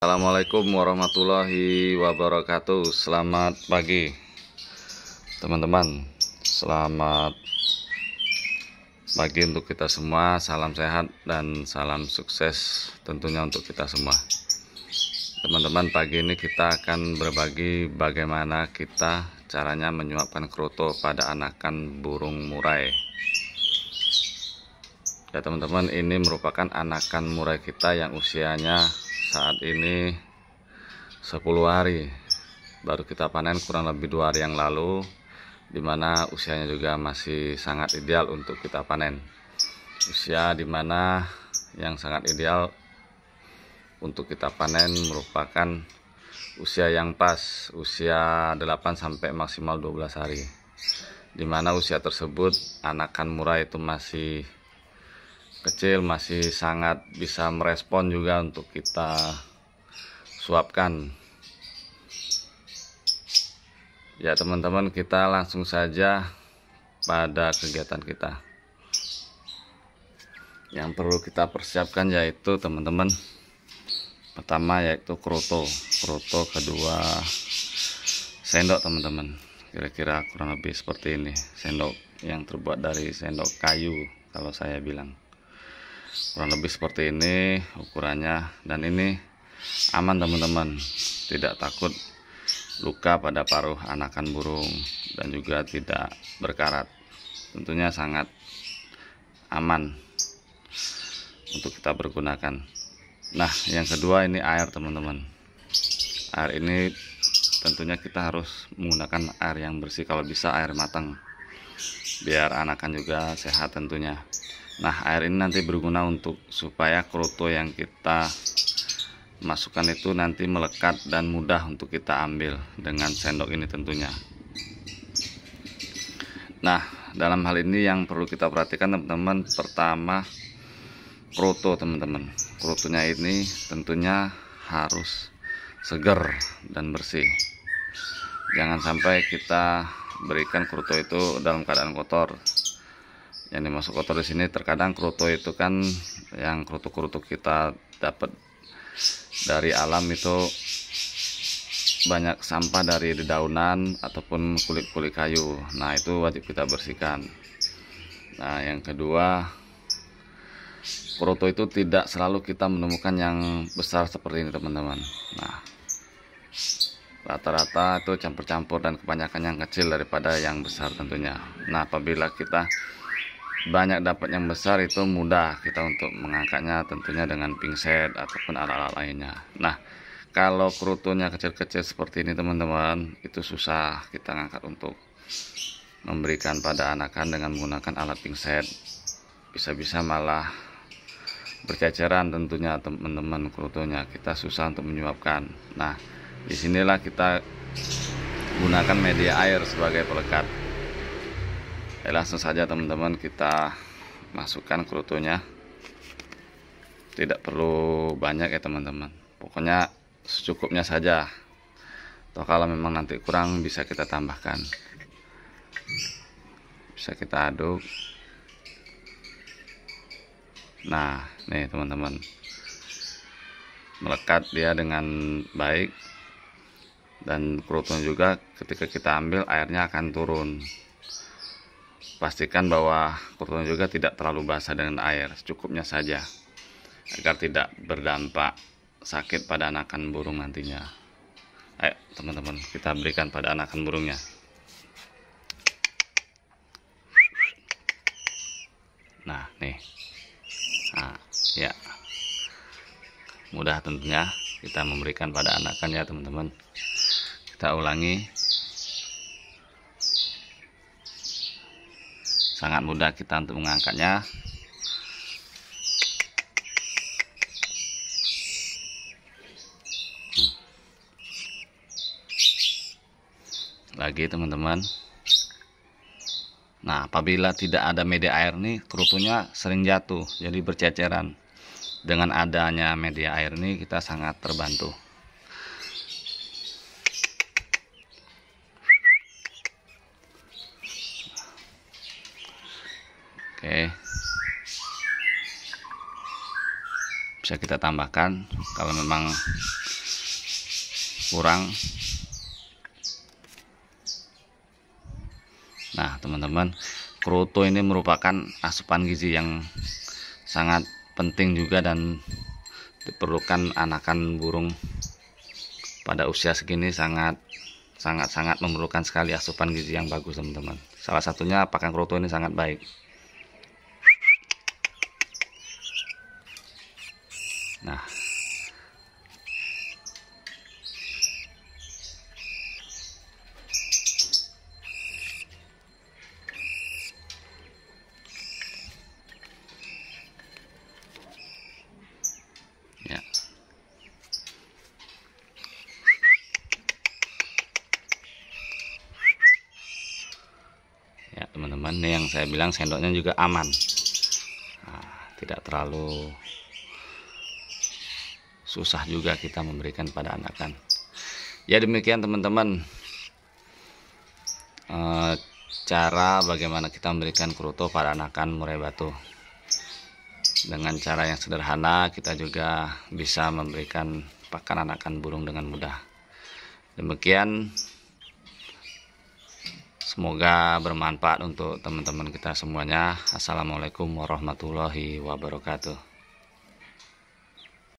Assalamualaikum warahmatullahi wabarakatuh Selamat pagi Teman-teman Selamat Pagi untuk kita semua Salam sehat dan salam sukses Tentunya untuk kita semua Teman-teman pagi ini kita akan berbagi Bagaimana kita caranya menyuapkan kroto Pada anakan burung murai Ya teman-teman ini merupakan anakan murai kita Yang usianya saat ini 10 hari baru kita panen kurang lebih dua hari yang lalu dimana usianya juga masih sangat ideal untuk kita panen usia dimana yang sangat ideal untuk kita panen merupakan usia yang pas usia 8 sampai maksimal 12 hari dimana usia tersebut anakan murah itu masih kecil masih sangat bisa merespon juga untuk kita suapkan ya teman-teman kita langsung saja pada kegiatan kita yang perlu kita persiapkan yaitu teman-teman pertama yaitu kroto kroto kedua sendok teman-teman kira-kira kurang lebih seperti ini sendok yang terbuat dari sendok kayu kalau saya bilang kurang lebih seperti ini ukurannya dan ini aman teman-teman tidak takut luka pada paruh anakan burung dan juga tidak berkarat tentunya sangat aman untuk kita pergunakan nah yang kedua ini air teman-teman air ini tentunya kita harus menggunakan air yang bersih kalau bisa air matang biar anakan juga sehat tentunya Nah air ini nanti berguna untuk supaya kroto yang kita masukkan itu nanti melekat dan mudah untuk kita ambil dengan sendok ini tentunya. Nah dalam hal ini yang perlu kita perhatikan teman-teman pertama kroto teman-teman. Krotonya ini tentunya harus seger dan bersih. Jangan sampai kita berikan kroto itu dalam keadaan kotor yang dimasuk kotor di sini terkadang kerutu itu kan yang kerutu-kerutu kita dapat dari alam itu banyak sampah dari dedaunan ataupun kulit-kulit kayu nah itu wajib kita bersihkan nah yang kedua kerutu itu tidak selalu kita menemukan yang besar seperti ini teman-teman nah rata-rata itu campur-campur dan kebanyakan yang kecil daripada yang besar tentunya nah apabila kita banyak dapat yang besar itu mudah kita untuk mengangkatnya tentunya dengan pingset ataupun alat-alat lainnya nah kalau kerutunya kecil-kecil seperti ini teman-teman itu susah kita angkat untuk memberikan pada anakan dengan menggunakan alat pingset bisa-bisa malah berceceran tentunya teman-teman kerutunya kita susah untuk menyuapkan nah disinilah kita gunakan media air sebagai pelekat Oke, langsung saja teman-teman kita masukkan kerutunya tidak perlu banyak ya teman-teman pokoknya secukupnya saja atau kalau memang nanti kurang bisa kita tambahkan bisa kita aduk nah nih teman-teman melekat dia dengan baik dan kerutunya juga ketika kita ambil airnya akan turun pastikan bahwa kurtun juga tidak terlalu basah dengan air, secukupnya saja agar tidak berdampak sakit pada anakan burung nantinya. Ayo teman-teman kita berikan pada anakan burungnya. Nah nih, nah, ya mudah tentunya kita memberikan pada anakannya teman-teman. Kita ulangi sangat mudah kita untuk mengangkatnya lagi teman-teman nah apabila tidak ada media air nih kerutunya sering jatuh jadi berceceran dengan adanya media air ini kita sangat terbantu Oke. Bisa kita tambahkan kalau memang kurang. Nah, teman-teman, kroto ini merupakan asupan gizi yang sangat penting juga dan diperlukan anakan burung pada usia segini sangat sangat sangat memerlukan sekali asupan gizi yang bagus teman-teman. Salah satunya apakah kroto ini sangat baik. Nah. Ya. ya teman-teman, yang saya bilang sendoknya juga aman. Nah, tidak terlalu susah juga kita memberikan pada anakan ya demikian teman-teman e, cara bagaimana kita memberikan kruto pada anakan murai batu dengan cara yang sederhana kita juga bisa memberikan pakan anakan burung dengan mudah demikian semoga bermanfaat untuk teman-teman kita semuanya assalamualaikum warahmatullahi wabarakatuh